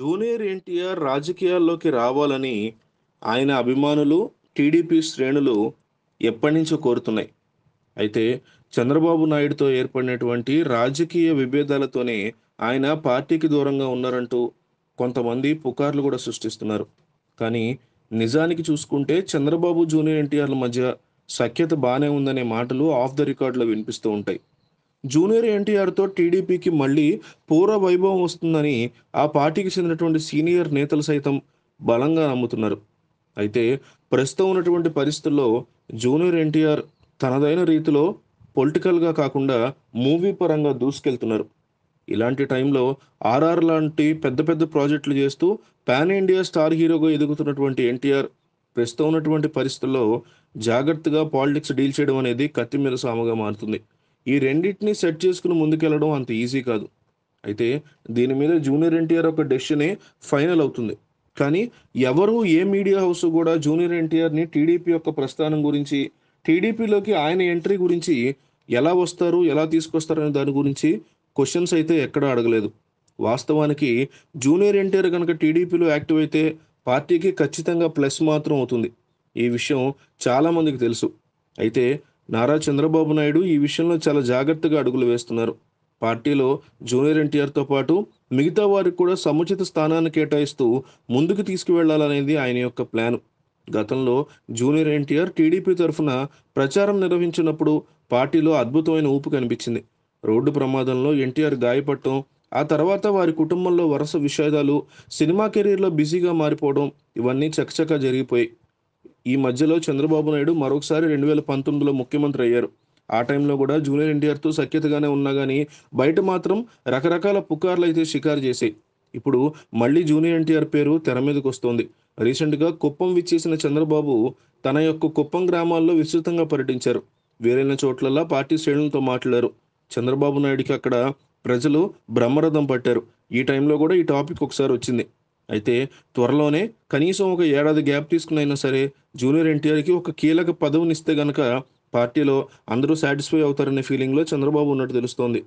junior NTR రాజకీయాల్లోకి రావాలని ఆయన అభిమానులు టీడీపీ శ్రేణులు ఎప్పటి నుంచో కోరుతున్నాయి అయితే చంద్రబాబు నాయుడుతో ఏర్పడినటువంటి రాజకీయ విభేదాలతోనే ఆయన పార్టీకి దూరంగా ఉన్నారంటూ కొంతమంది పుకార్లు కూడా సృష్టిస్తున్నారు కానీ నిజానికి చూసుకుంటే చంద్రబాబు జూనియర్ ఎన్టీఆర్ల మధ్య సఖ్యత బాగానే ఉందనే మాటలు ఆఫ్ ద రికార్డులో వినిపిస్తూ ఉంటాయి జూనియర్ ఎన్టీఆర్తో టీడీపీకి మళ్ళీ పూర్వ వైభవం వస్తుందని ఆ పార్టీకి చెందినటువంటి సీనియర్ నేతలు సైతం బలంగా నమ్ముతున్నారు అయితే ప్రస్తుతం ఉన్నటువంటి పరిస్థితుల్లో జూనియర్ ఎన్టీఆర్ తనదైన రీతిలో పొలిటికల్గా కాకుండా మూవీ పరంగా దూసుకెళ్తున్నారు ఇలాంటి టైంలో ఆర్ఆర్ లాంటి పెద్ద పెద్ద ప్రాజెక్టులు చేస్తూ పాన్ ఇండియా స్టార్ హీరోగా ఎదుగుతున్నటువంటి ఎన్టీఆర్ ప్రస్తుతం ఉన్నటువంటి పరిస్థితుల్లో జాగ్రత్తగా పాలిటిక్స్ డీల్ చేయడం అనేది కత్తిమీర సాముగా మారుతుంది ఈ రెండింటిని సెట్ చేసుకుని ముందుకెళ్ళడం అంత ఈజీ కాదు అయితే దీని మీద జూనియర్ ఎన్టీఆర్ ఒక డెసిషనే ఫైనల్ అవుతుంది కానీ ఎవరు ఏ మీడియా హౌస్ కూడా జూనియర్ ఎన్టీఆర్ని టీడీపీ యొక్క ప్రస్థానం గురించి టీడీపీలోకి ఆయన ఎంట్రీ గురించి ఎలా వస్తారు ఎలా తీసుకొస్తారు అనే దాని గురించి క్వశ్చన్స్ అయితే ఎక్కడ అడగలేదు వాస్తవానికి జూనియర్ ఎన్టీఆర్ కనుక టీడీపీలో యాక్టివ్ అయితే పార్టీకి ఖచ్చితంగా ప్లస్ మాత్రం అవుతుంది ఈ విషయం చాలామందికి తెలుసు అయితే నారా చంద్రబాబు నాయుడు ఈ విషయంలో చాలా జాగ్రత్తగా అడుగులు వేస్తున్నారు పార్టీలో జూనియర్ ఎన్టీఆర్తో పాటు మిగతా వారికి కూడా సముచిత స్థానాన్ని కేటాయిస్తూ ముందుకు తీసుకువెళ్లాలనేది ఆయన యొక్క ప్లాన్ గతంలో జూనియర్ ఎన్టీఆర్ టీడీపీ తరఫున ప్రచారం నిర్వహించినప్పుడు పార్టీలో అద్భుతమైన ఊపు కనిపించింది రోడ్డు ప్రమాదంలో ఎన్టీఆర్ గాయపడటం ఆ తర్వాత వారి కుటుంబంలో వరుస విషాదాలు సినిమా కెరీర్లో బిజీగా మారిపోవడం ఇవన్నీ చకచకా జరిగిపోయాయి ఈ మధ్యలో చంద్రబాబు నాయుడు మరొకసారి రెండు వేల పంతొమ్మిదిలో ముఖ్యమంత్రి అయ్యారు ఆ టైంలో కూడా జూనియర్ ఎన్టీఆర్తో సఖ్యతగానే ఉన్నా కానీ బయట మాత్రం రకరకాల పుకార్లు అయితే షికారు చేశాయి ఇప్పుడు మళ్ళీ జూనియర్ ఎన్టీఆర్ పేరు తెర మీదకి వస్తోంది రీసెంట్గా కుప్పం విచ్చేసిన చంద్రబాబు తన యొక్క కుప్పం గ్రామాల్లో విస్తృతంగా పర్యటించారు వేరైన చోట్లలో పార్టీ శ్రేణులతో మాట్లాడారు చంద్రబాబు నాయుడికి అక్కడ ప్రజలు బ్రహ్మరథం పట్టారు ఈ టైంలో కూడా ఈ టాపిక్ ఒకసారి వచ్చింది అయితే త్వరలోనే కనీసం ఒక ఏడాది గ్యాప్ తీసుకునైనా సరే జూనియర్ ఎన్టీఆర్కి ఒక కీలక పదవినిస్తే గనక పార్టీలో అందరూ సాటిస్ఫై అవుతారనే ఫీలింగ్లో చంద్రబాబు ఉన్నట్టు తెలుస్తోంది